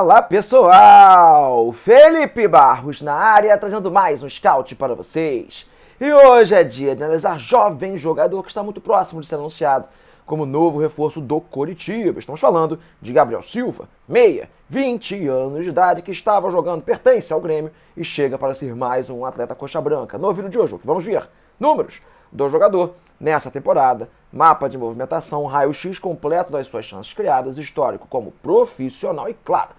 Fala pessoal! Felipe Barros na área trazendo mais um scout para vocês. E hoje é dia de analisar jovem jogador que está muito próximo de ser anunciado como novo reforço do Coritiba. Estamos falando de Gabriel Silva, meia, 20 anos de idade, que estava jogando, pertence ao Grêmio e chega para ser mais um atleta coxa branca. No vídeo de hoje, o que vamos ver? Números do jogador nessa temporada, mapa de movimentação, raio-x completo das suas chances criadas, histórico como profissional e, claro,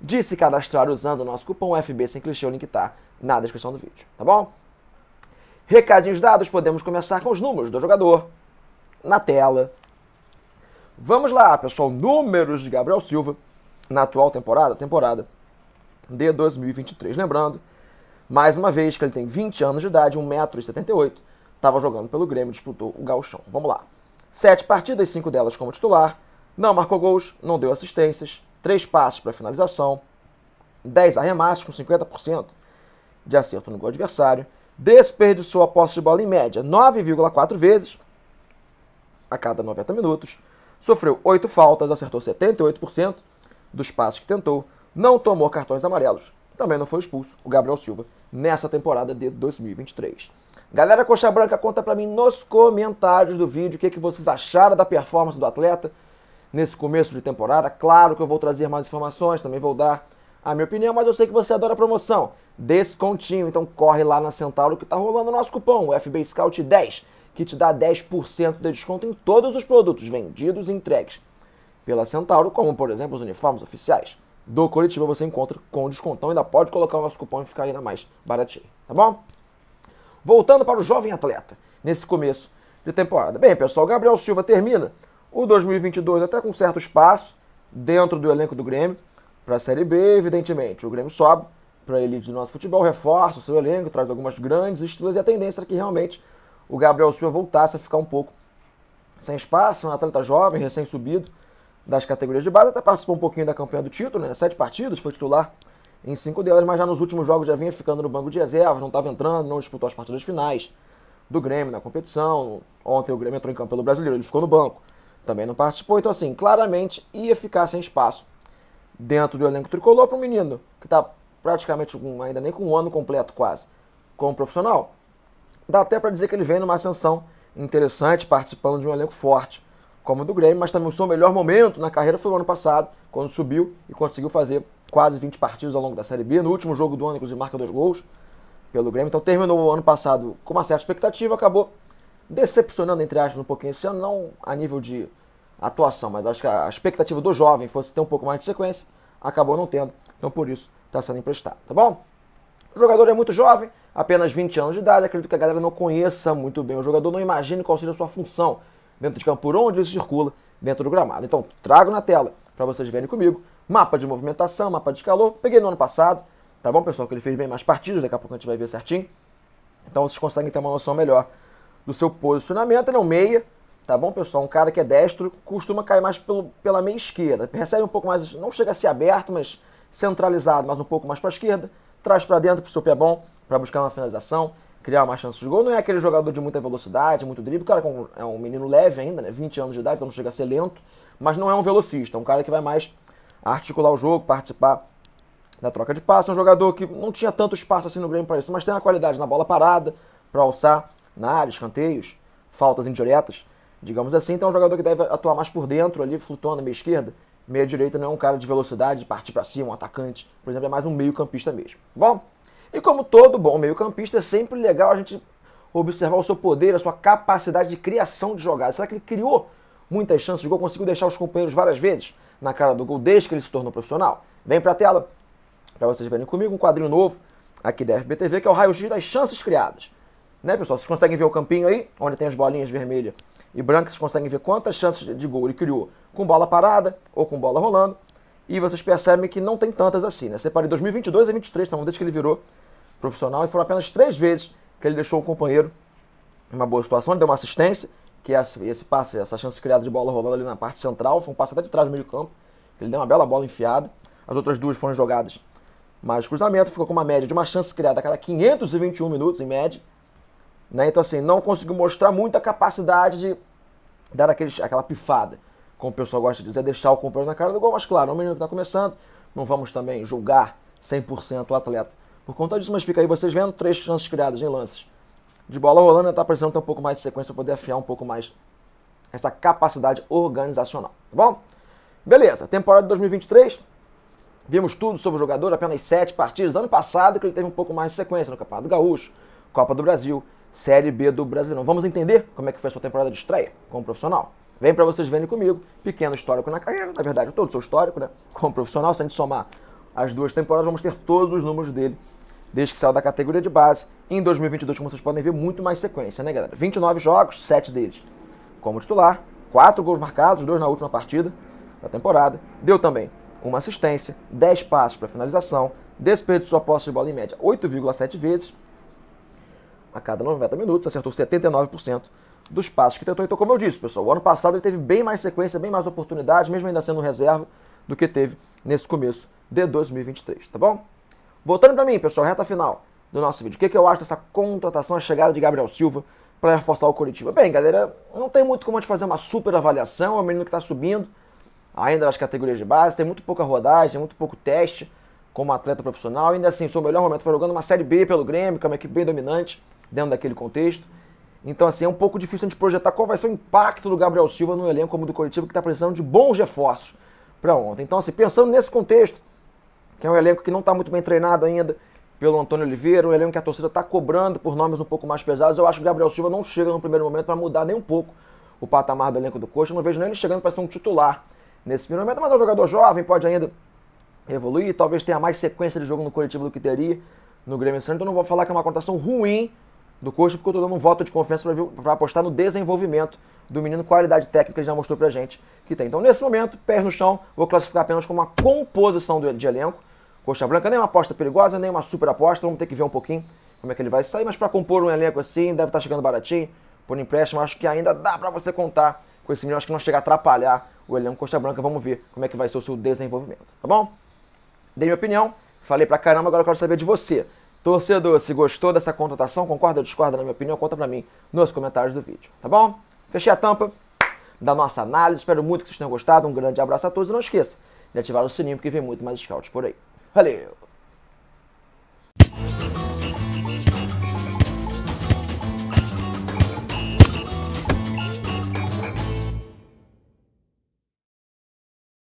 de se cadastrar usando o nosso cupom FB sem clichê, o link está na descrição do vídeo, tá bom? Recadinhos dados, podemos começar com os números do jogador na tela. Vamos lá, pessoal, números de Gabriel Silva na atual temporada, temporada de 2023. Lembrando, mais uma vez, que ele tem 20 anos de idade, 1,78m, estava jogando pelo Grêmio, disputou o gauchão. Vamos lá. Sete partidas, cinco delas como titular, não marcou gols, não deu assistências, 3 passes para finalização, 10 arremates com 50% de acerto no gol adversário, desperdiçou a posse de bola em média 9,4 vezes a cada 90 minutos, sofreu 8 faltas, acertou 78% dos passes que tentou, não tomou cartões amarelos, também não foi expulso o Gabriel Silva nessa temporada de 2023. Galera Coxa Branca, conta para mim nos comentários do vídeo o que, que vocês acharam da performance do atleta, nesse começo de temporada. Claro que eu vou trazer mais informações, também vou dar a minha opinião, mas eu sei que você adora promoção. Descontinho, então corre lá na Centauro que tá rolando o nosso cupom, o FB Scout 10, que te dá 10% de desconto em todos os produtos vendidos e entregues pela Centauro, como por exemplo os uniformes oficiais do Coletivo, você encontra com descontão. Ainda pode colocar o nosso cupom e ficar ainda mais baratinho, tá bom? Voltando para o jovem atleta, nesse começo de temporada. Bem, pessoal, Gabriel Silva termina o 2022 até com certo espaço dentro do elenco do Grêmio para a Série B, evidentemente. O Grêmio sobe para a elite do nosso futebol, reforça o seu elenco, traz algumas grandes estrelas e a tendência é que realmente o Gabriel Silva voltasse a ficar um pouco sem espaço, um atleta jovem, recém-subido das categorias de base, até participou um pouquinho da campanha do título, né? Sete partidas, foi titular em cinco delas, mas já nos últimos jogos já vinha ficando no banco de reserva, não estava entrando, não disputou as partidas finais do Grêmio na competição. Ontem o Grêmio entrou em campo pelo brasileiro, ele ficou no banco também não participou. Então, assim, claramente ia ficar sem espaço dentro do elenco tricolor para um menino que está praticamente um, ainda nem com um ano completo quase como profissional. Dá até para dizer que ele vem numa ascensão interessante, participando de um elenco forte como o do Grêmio, mas também o seu melhor momento na carreira foi o ano passado, quando subiu e conseguiu fazer quase 20 partidos ao longo da Série B. No último jogo do ano, inclusive, marca dois gols pelo Grêmio. Então terminou o ano passado com uma certa expectativa, acabou decepcionando, entre aspas, um pouquinho esse ano, não a nível de atuação, mas acho que a expectativa do jovem fosse ter um pouco mais de sequência, acabou não tendo, então por isso está sendo emprestado, tá bom? O jogador é muito jovem, apenas 20 anos de idade, acredito que a galera não conheça muito bem o jogador, não imagine qual seja a sua função dentro de campo, por onde ele circula dentro do gramado. Então, trago na tela para vocês verem comigo, mapa de movimentação, mapa de calor, peguei no ano passado, tá bom, pessoal, que ele fez bem mais partidos daqui a pouco a gente vai ver certinho, então vocês conseguem ter uma noção melhor do seu posicionamento, ele é um meia, tá bom, pessoal? Um cara que é destro, costuma cair mais pelo, pela meia esquerda, recebe um pouco mais, não chega a ser aberto, mas centralizado, mas um pouco mais para a esquerda, traz para dentro para o seu pé bom, para buscar uma finalização, criar uma chance de gol. Não é aquele jogador de muita velocidade, muito drible, o cara é, é um menino leve ainda, né? 20 anos de idade, então não chega a ser lento, mas não é um velocista, é um cara que vai mais articular o jogo, participar da troca de passos. é um jogador que não tinha tanto espaço assim no Grêmio para isso, mas tem uma qualidade na bola parada, para alçar, na área, escanteios, faltas indiretas, digamos assim. Então é um jogador que deve atuar mais por dentro ali, flutuando na meia esquerda. Meia direita não é um cara de velocidade, de partir para cima, um atacante, por exemplo, é mais um meio campista mesmo. Tá bom, e como todo bom meio campista, é sempre legal a gente observar o seu poder, a sua capacidade de criação de jogadas. Será que ele criou muitas chances de gol, conseguiu deixar os companheiros várias vezes na cara do gol desde que ele se tornou profissional? Vem para a tela para vocês verem comigo um quadrinho novo aqui da FBTV, que é o raio-x das chances criadas. Né, pessoal? Vocês conseguem ver o campinho aí, onde tem as bolinhas vermelhas e brancas, vocês conseguem ver quantas chances de gol ele criou com bola parada ou com bola rolando. E vocês percebem que não tem tantas assim, né? separei 2022 e 2023, então, desde que ele virou profissional, e foram apenas três vezes que ele deixou o companheiro em uma boa situação, ele deu uma assistência, que é esse passe, essa chance criada de bola rolando ali na parte central, foi um passe até de trás do meio campo, ele deu uma bela bola enfiada, as outras duas foram jogadas mais cruzamento, ficou com uma média de uma chance criada a cada 521 minutos, em média, né? Então, assim, não conseguiu mostrar muita capacidade de dar aquele, aquela pifada, como o pessoal gosta de dizer, deixar o companheiro na cara do gol. Mas, claro, é um menino que está começando, não vamos também julgar 100% o atleta. Por conta disso, mas fica aí vocês vendo três chances criadas em lances. De bola rolando, está né? precisando ter um pouco mais de sequência para poder afiar um pouco mais essa capacidade organizacional, tá bom? Beleza, temporada de 2023, vimos tudo sobre o jogador, apenas sete partidas. Ano passado que ele teve um pouco mais de sequência no Campeonato Gaúcho, Copa do Brasil, Série B do Brasileirão. Vamos entender como é que foi a sua temporada de estreia como profissional? Vem para vocês verem comigo. Pequeno histórico na carreira, na verdade, todo o seu histórico, né? Como profissional, se a gente somar as duas temporadas, vamos ter todos os números dele desde que saiu da categoria de base. Em 2022, como vocês podem ver, muito mais sequência, né, galera? 29 jogos, 7 deles como titular, 4 gols marcados, 2 na última partida da temporada. Deu também uma assistência, 10 passes para finalização, desperdiçou sua posse de bola em média 8,7 vezes, a cada 90 minutos, acertou 79% dos passos que tentou. Então, como eu disse, pessoal, o ano passado ele teve bem mais sequência, bem mais oportunidade mesmo ainda sendo reserva, do que teve nesse começo de 2023, tá bom? Voltando para mim, pessoal, reta final do nosso vídeo. O que, que eu acho dessa contratação, a chegada de Gabriel Silva para reforçar o Curitiba? Bem, galera, não tem muito como a gente fazer uma super avaliação, é um menino que está subindo ainda nas categorias de base, tem muito pouca rodagem, muito pouco teste, como atleta profissional. Ainda assim, seu melhor momento foi jogando uma Série B pelo Grêmio, que é uma equipe bem dominante dentro daquele contexto. Então, assim, é um pouco difícil a gente projetar qual vai ser o impacto do Gabriel Silva no elenco como do coletivo que está precisando de bons reforços para ontem. Então, assim, pensando nesse contexto, que é um elenco que não está muito bem treinado ainda pelo Antônio Oliveira, um elenco que a torcida está cobrando por nomes um pouco mais pesados, eu acho que o Gabriel Silva não chega no primeiro momento para mudar nem um pouco o patamar do elenco do Coxa. Eu não vejo nem ele chegando para ser um titular nesse primeiro momento, mas é um jogador jovem, pode ainda evoluir, talvez tenha mais sequência de jogo no coletivo do que teria no Grêmio Santos. Então não vou falar que é uma contratação ruim do Coxa, porque eu estou dando um voto de confiança para apostar no desenvolvimento do menino, qualidade técnica que ele já mostrou para gente que tem. Então nesse momento, pés no chão, vou classificar apenas como uma composição de elenco. Coxa Branca nem uma aposta perigosa, nem uma super aposta, vamos ter que ver um pouquinho como é que ele vai sair, mas para compor um elenco assim, deve estar tá chegando baratinho, por empréstimo, acho que ainda dá para você contar com esse menino, acho que não chega a atrapalhar o elenco Costa Branca, vamos ver como é que vai ser o seu desenvolvimento, tá bom? Dei minha opinião, falei pra caramba, agora eu quero saber de você. Torcedor, se gostou dessa contratação, concorda ou discorda na minha opinião, conta pra mim nos comentários do vídeo, tá bom? Fechei a tampa da nossa análise, espero muito que vocês tenham gostado, um grande abraço a todos e não esqueça de ativar o sininho porque vem muito mais scouts por aí. Valeu!